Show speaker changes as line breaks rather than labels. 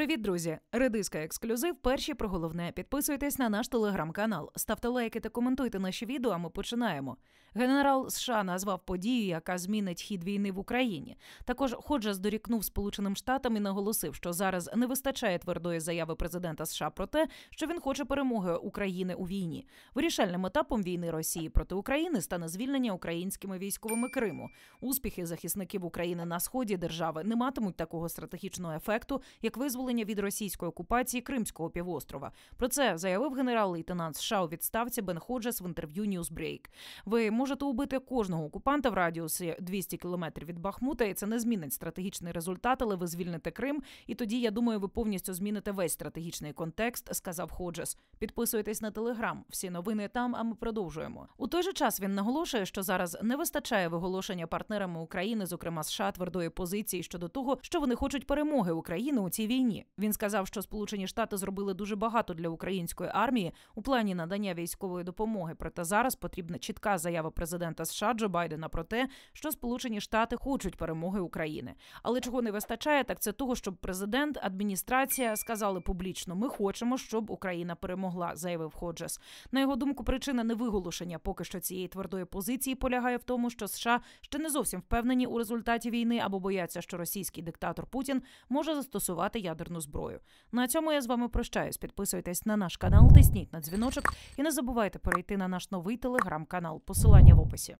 Привіт, друзі! Редиска ексклюзив. Перші про головне. Підписуйтесь на наш телеграм-канал, ставте лайки та коментуйте наші відео. а Ми починаємо. Генерал США назвав подію, яка змінить хід війни в Україні. Також Ходжа здорікнув Сполученим Штатам і наголосив, що зараз не вистачає твердої заяви президента США про те, що він хоче перемоги України у війні. Вирішальним етапом війни Росії проти України стане звільнення українськими військовими Криму. Успіхи захисників України на сході держави не матимуть такого стратегічного ефекту, як визволення відновлення від російської окупації Кримського півострова. Про це заявив генерал-лейтенант США у відставці Бен Ходжес в інтерв'ю Newsbreak. Ви можете убити кожного окупанта в радіусі 200 кілометрів від Бахмута, і це не змінить стратегічний результат, але ви звільните Крим. І тоді я думаю, ви повністю зміните весь стратегічний контекст. Сказав Ходжес. Підписуйтесь на телеграм. Всі новини там. А ми продовжуємо. У той же час він наголошує, що зараз не вистачає виголошення партнерами України, зокрема США, твердої позиції щодо того, що вони хочуть перемоги України у цій війні. Він сказав, що Сполучені Штати зробили дуже багато для української армії у плані надання військової допомоги. Проте зараз потрібна чітка заява президента США Джо Байдена про те, що Сполучені Штати хочуть перемоги України. Але чого не вистачає, так це того, щоб президент, адміністрація сказали публічно: ми хочемо, щоб Україна перемогла, заявив Ходжес. На його думку, причина невиголошення поки що цієї твердої позиції полягає в тому, що США ще не зовсім впевнені у результаті війни або бояться, що російський диктатор Путін може застосувати ядерну ядерну зброю. На цьому я з вами прощаюсь. Підписуйтесь на наш канал, тисніть на дзвіночок і не забувайте перейти на наш новий телеграм-канал. Посилання в описі.